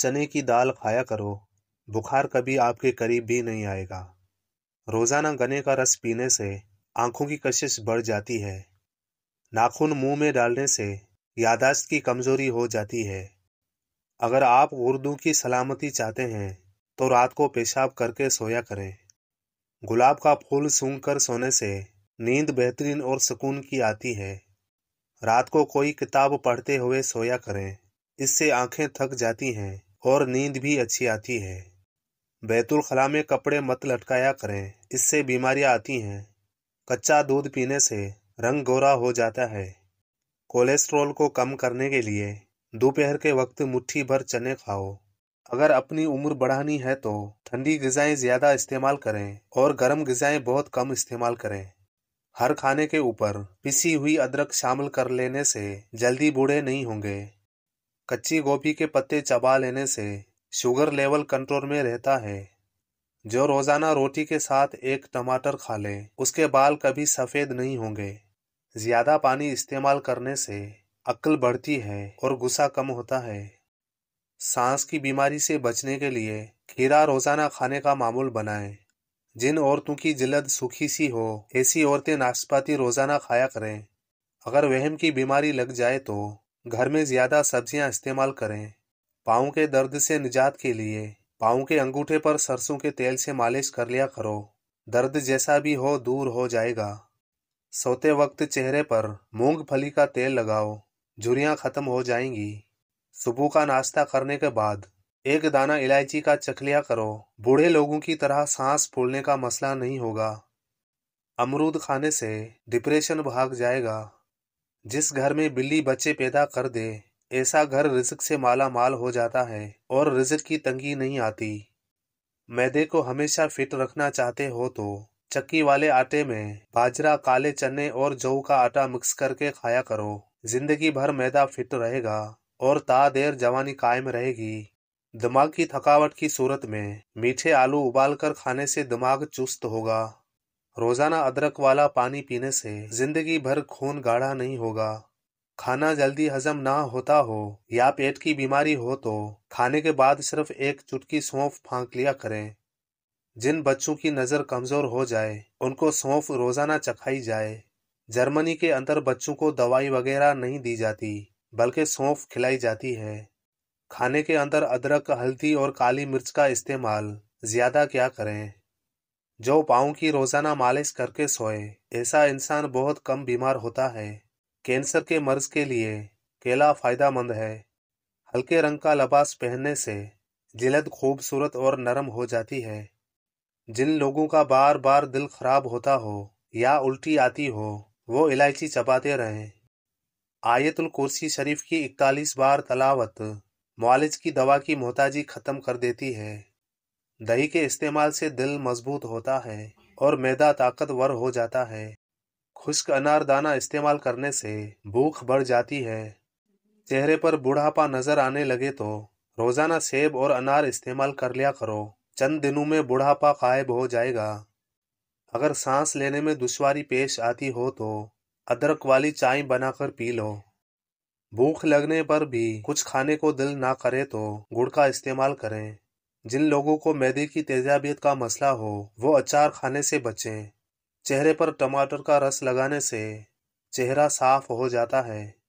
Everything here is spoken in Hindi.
चने की दाल खाया करो बुखार कभी आपके करीब भी नहीं आएगा रोज़ाना गने का रस पीने से आंखों की कशिश बढ़ जाती है नाखून मुंह में डालने से यादाश्त की कमज़ोरी हो जाती है अगर आप उर्दू की सलामती चाहते हैं तो रात को पेशाब करके सोया करें गुलाब का फूल सूंघ कर सोने से नींद बेहतरीन और सुकून की आती है रात को कोई किताब पढ़ते हुए सोया करें इससे आंखें थक जाती हैं और नींद भी अच्छी आती है बैतुल खला में कपड़े मत लटकाया करें इससे बीमारियां आती हैं कच्चा दूध पीने से रंग गोरा हो जाता है कोलेस्ट्रॉल को कम करने के लिए दोपहर के वक्त मुट्ठी भर चने खाओ अगर अपनी उम्र बढ़ानी है तो ठंडी गजाएं ज़्यादा इस्तेमाल करें और गर्म गजाएं बहुत कम इस्तेमाल करें हर खाने के ऊपर पिसी हुई अदरक शामिल कर लेने से जल्दी बूढ़े नहीं होंगे कच्ची गोभी के पत्ते चबा लेने से शुगर लेवल कंट्रोल में रहता है जो रोज़ाना रोटी के साथ एक टमाटर खा ले उसके बाल कभी सफ़ेद नहीं होंगे ज़्यादा पानी इस्तेमाल करने से अक्ल बढ़ती है और गुस्सा कम होता है सांस की बीमारी से बचने के लिए खीरा रोज़ाना खाने का मामूल बनाएं। जिन औरतों की जिलद सूखी सी हो ऐसी औरतें नाशपाती रोज़ाना खाया करें अगर वहम की बीमारी लग जाए तो घर में ज़्यादा सब्जियां इस्तेमाल करें पाँव के दर्द से निजात के लिए पाँव के अंगूठे पर सरसों के तेल से मालिश कर लिया करो दर्द जैसा भी हो दूर हो जाएगा सोते वक्त चेहरे पर मूंगफली का तेल लगाओ झुरियाँ ख़त्म हो जाएंगी सुबह का नाश्ता करने के बाद एक दाना इलायची का चखलिया करो बूढ़े लोगों की तरह सांस फूलने का मसला नहीं होगा अमरूद खाने से डिप्रेशन भाग जाएगा जिस घर में बिल्ली बच्चे पैदा कर दे ऐसा घर रिजक से माला माल हो जाता है और रिजक की तंगी नहीं आती मैदे को हमेशा फिट रखना चाहते हो तो चक्की वाले आटे में बाजरा काले चने और जौ का आटा मिक्स करके खाया करो जिंदगी भर मैदा फिट रहेगा और ता देर जवानी कायम रहेगी दिमाग की थकावट की सूरत में मीठे आलू उबाल कर खाने से दिमाग चुस्त होगा रोजाना अदरक वाला पानी पीने से जिंदगी भर खून गाढ़ा नहीं होगा खाना जल्दी हजम ना होता हो या पेट की बीमारी हो तो खाने के बाद सिर्फ एक चुटकी सौंफ फांक लिया करें जिन बच्चों की नज़र कमज़ोर हो जाए उनको सौंफ रोज़ाना चखाई जाए जर्मनी के अंदर बच्चों को दवाई वगैरह नहीं दी जाती बल्कि सौंफ खिलाई जाती है खाने के अंदर अदरक हल्दी और काली मिर्च का इस्तेमाल ज़्यादा क्या करें जो पाँव की रोजाना मालिश करके सोए ऐसा इंसान बहुत कम बीमार होता है कैंसर के मर्ज के लिए केला फायदेमंद है हल्के रंग का लबास पहनने से जिलद खूबसूरत और नरम हो जाती है जिन लोगों का बार बार दिल खराब होता हो या उल्टी आती हो वो इलायची चबाते रहें आयतुल कुर्सी शरीफ की इकतालीस बार तलावत मालिज की दवा की मोहताजी ख़त्म कर देती है दही के इस्तेमाल से दिल मजबूत होता है और मैदा ताकतवर हो जाता है खुश्क अनारदाना इस्तेमाल करने से भूख बढ़ जाती है चेहरे पर बुढ़ापा नजर आने लगे तो रोजाना सेब और अनार इस्तेमाल कर लिया करो चंद दिनों में बुढ़ापा गायब हो जाएगा अगर सांस लेने में दुश्वारी पेश आती हो तो अदरक वाली चाय बनाकर पी लो भूख लगने पर भी कुछ खाने को दिल ना करे तो गुड़ का इस्तेमाल करें जिन लोगों को मैदे की तेजाबियत का मसला हो वो अचार खाने से बचें चेहरे पर टमाटर का रस लगाने से चेहरा साफ हो जाता है